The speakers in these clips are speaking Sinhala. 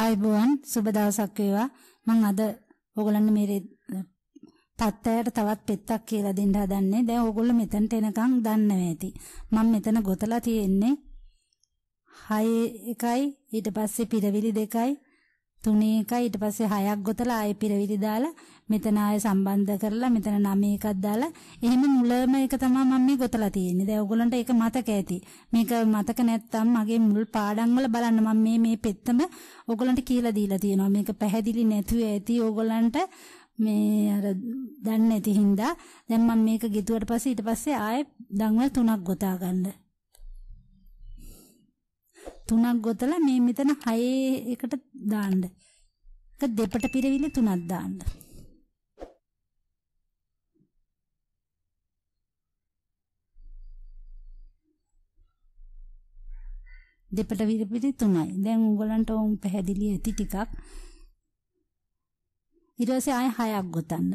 ආයුබෝවන් සුබ දවසක් වේවා මම අද ඕගලන්ට මේ තත්තයට තවත් පෙත්තක් කියලා දෙන්න හදන්නේ දැන් ඕගොල්ලෝ මෙතනට එනකන් දන්නේ නැති මම මෙතන ගොතලා තියෙන්නේ 6 එකයි ඊට පස්සේ පිරවිලි දෙකයි තුනේ එකයි ඊට පස්සේ හයක් ගොතලා ආයෙ පිරවිලි දාලා මෙතන ආයෙ සම්බන්ධ කරලා මෙතන නම එකක් දාලා එහෙම මුලම එක තමයි මම මේ ගොතලා තියෙන්නේ. දැන් ඔයගොල්ලන්ට ඒක මතක ඇති. මේක මතක නැත්තම් මගේ මුල් පාඩම් වල බලන්න මම මේ මේ පෙත්තම ඔයගොල්ලන්ට කියලා දීලා තියෙනවා. මේක පැහැදිලි නැතුව ඇති ඔයගොල්ලන්ට මේ අර දන්නේ නැති හින්දා දැන් මම මේක ගෙතුවට පස්සේ ඊට පස්සේ ආයෙ දන්වල තුනක් ගොතා ගන්නවා. තුනක් ගොතලා මේ මෙතන හයේ එකට දාන්න. ඒක දෙපට පිරවිලි තුනක් දාන්න. දෙපට විරපිරි තුනයි. දැන් උගලන්ට උන් පැහැදිලි ඇති ටිකක්. ඊට පස්සේ ආය හයක් ගොතන්න.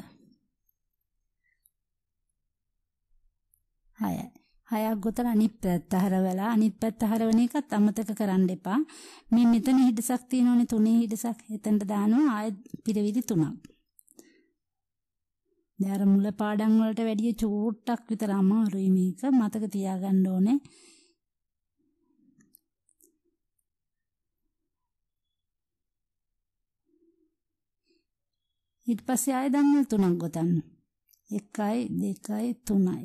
හයයි. හයක් ගොතලා අනිත් පැත්ත හරවලා අනිත් පැත්ත හරවන එකත් අමතක කරන්න එපා. මේ මෙතන හිඩසක් තියෙනෝනේ තුනේ හිඩසක් එතනට දානවා ආයෙත් පිරවිලි තුනක්. දැන් අර මුල පාඩම් වලට වැඩිය චූට්ටක් විතර අමාරුයි මේක මතක තියාගන්න ඕනේ. ඊට පස්සේ ආයෙ දන්නල් තුනක් ගොතන්න. 1යි 2යි 3යි.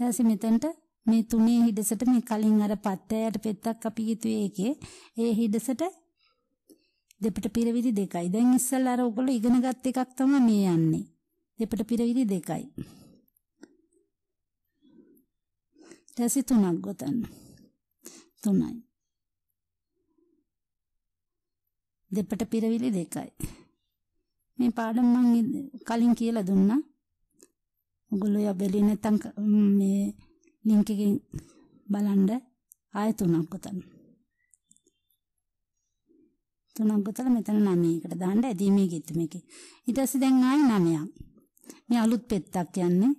ඊට පස්සේ මෙතනට මේ තුනේ හිඩසට මේ කලින් අර පත්තෑයට පෙත්තක් අපි හිතුවේ ඒකේ ඒ හිඩසට දෙපට පිරවිදි දෙකයි. දැන් ඉස්සල්ලා අර ඔයගොල්ලෝ ඉගෙනගත් එකක් තමයි මේ යන්නේ. දෙපට පිරවිදි දෙකයි. ඊට තුනක් ගොතන්න. තුනයි. දෙපට පිරවිලි දෙකයි. මේ පාඩම මම කලින් කියලා දුන්නා. ඔගොල්ලෝ යා බැලුවේ නැත්තම් මේ ලින්ක් එකෙන් බලන්න ආය තුනක් ගොතන්න. තුනක් ගොතලා මෙතන 9කට දාන්න ඇදීමේ ගිත්තු මේකේ. ඊට පස්සේ දැන් ආය 9ක්. මේ අලුත් පෙත්තක් යන්නේ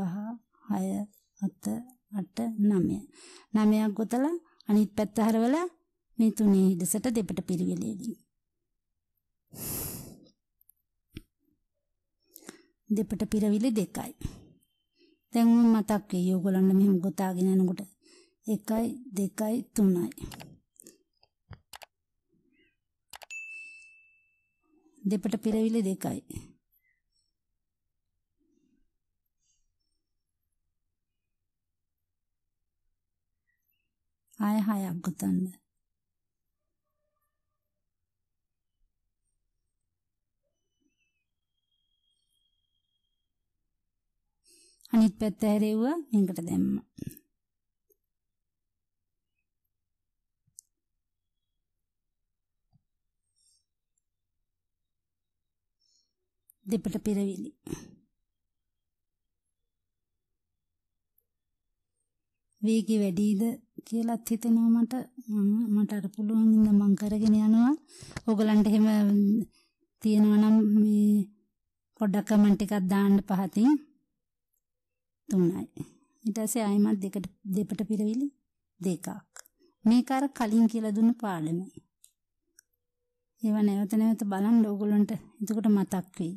5 6 7 8 9. 9ක් ගොතලා අනිත් පැත්ත හරවලා මේ තුනේ ඉදසට දෙපට පිළිවෙලේදී. දෙපට පිරවිලි දෙකයි. දැන් මම මතක් වෙයි ඔයගොල්ලන්ට මෙහෙම ගොතාගෙන යනකොට 1 2 3යි. දෙපට පිරවිලි දෙකයි. ආය හයක් ගොතන්න. අනිත් පැත්ත හැරෙව්වා මේකට දැම්මා. දෙපට පෙරවිලි. වේගය වැඩිද කියලාත් හිතෙනවා මට මට අර පුළුවන් ඉඳ මං කරගෙන යනවා. ඔයගලන්ට එහෙම තියෙනවා නම් මේ පොඩ්ඩක් කමෙන්ට් එකක් දාන්න පහතින්. 3යි. ඊට පස්සේ ආයෙමත් දෙකට දෙපට පිරවිලි දෙකක්. මේක අර කලින් කියලා දුන්න පාඩම. ඒව නැවත නැවත බලන්න ඕගොල්ලන්ට එතකොට මතක් වෙයි.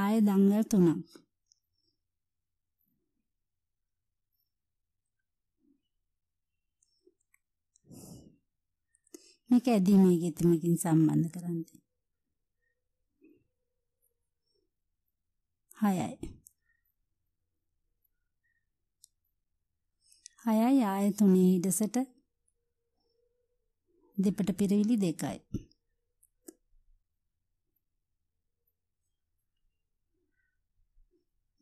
ආයෙ දංගල් තුනක්. මේක ඇදීමේ ගීතමකින් සම්බන්ධ කරන්නේ. 6යි. 6යි ආයතනයේ ඉඩසට දෙපට පිරවිලි දෙකයි.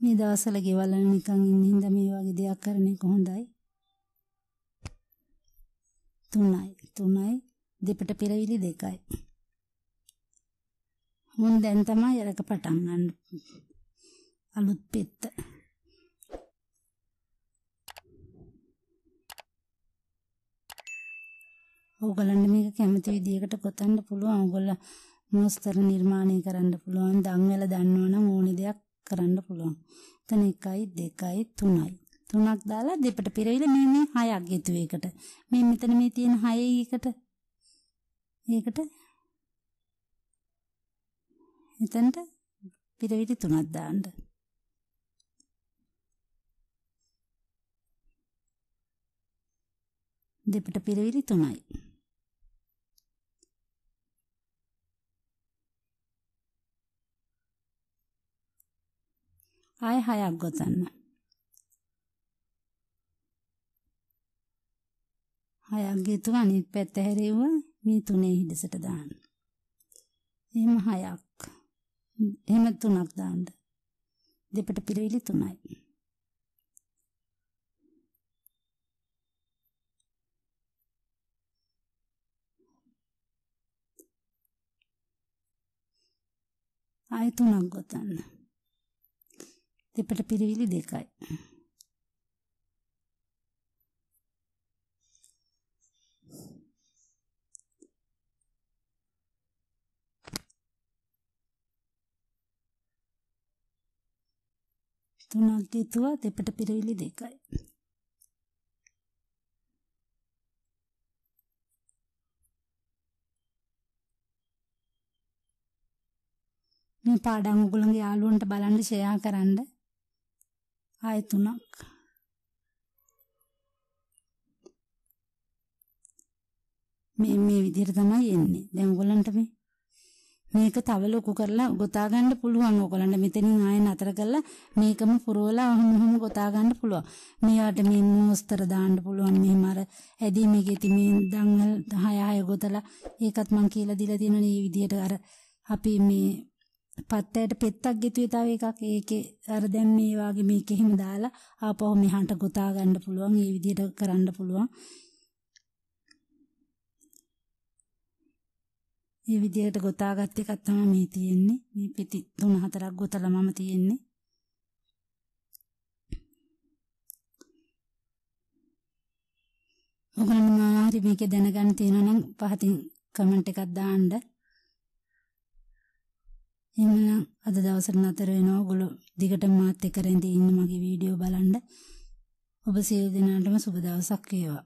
මේ දවස්වල ගෙවල් වල නිකන් ඉන්න හින්දා මේ වගේ දෙයක් කරන එක හොඳයි. 3යි 3යි දෙපට පෙරවිලි දෙකයි. මුන් දැන් තමයි අරක පටන් ගන්න අලුත් පෙත්ත ඕගලන්ට මේක කැමති විදිහකට කොතන්න පුළුවන් ඕගොල්ලෝ මෝස්තර නිර්මාණය කරන්න පුළුවන් දන්වැල දන්නවනම් ඕනි දෙයක් කරන්න පුළුවන් එතන 1යි 2යි 3යි තුනක් දාලා දෙපට පෙරවිල මේ මේ හයක් ගෙතුව එකට මේ මෙතන මේ තියෙන හයයි එකට ඒකට එතනට පිරවිලි තුනක් දාන්න දෙපට පිරවිලි තුනයි. ආය හයක් ගොතන්න. හයක් ගිතුව අනිත් පැත්ත හැරෙව්ව මේ තුනේ හිඩසට දාන්න. එහෙම හයක්. එහෙම තුනක් දාන්න. දෙපට පිරවිලි තුනයි. ආය තුනක් ගොතන්න. දෙපට පිරිවිලි දෙකයි. තුනක් ගිතුවා දෙපට පිරිවිලි දෙකයි. මේ පාඩම් උගලගේ යාළුවන්ට බලන්න ෂෙයා කරන්න. ආය තුනක්. මේ මේ විදිහට තමයි එන්නේ. දැන් උගලන්ට මේ මේක තව ලොකු කරලා ගොතා ගන්න පුළුවන් ඕගලන්ට මෙතනින් ආය නතර කරලා මේකම පුරවලා ඔහොම ඔහොම ගොතා ගන්න පුළුවන් මේවට මේ මොස්තර දාන්න පුළුවන් මෙහෙම අර ඇදීමේකේ තිමේ දංගල් 6 6 ගොතලා ඒකත් මම කියලා දීලා තියෙනවා මේ විදිහට අර අපි මේ පත්තයට පෙත්තක් ගෙතුවේ තව එකක් ඒකේ අර දැන් මේ වාගේ මේක එහෙම දාලා ආපහු මෙහාට ගොතා ගන්න පුළුවන් ඒ විදිහට කරන්න පුළුවන් මේ විදිහට ගොතාගත් එකක් තමයි මේ තියෙන්නේ මේ පිටි තුන හතරක් ගොතලා මම තියෙන්නේ ඔගොල්ලෝ මොනවා හරි මේක දැනගන්න තියෙනවා නම් පහතින් කමෙන්ට් එකක් දාන්න එහෙනම් අද දවසට නතර වෙනවා. ඔයගොල්ලෝ දිගටම මාත් එක්ක රැඳී ඉන්න මගේ වීඩියෝ බලන්න. ඔබ සියලු දෙනාටම සුබ දවසක් වේවා.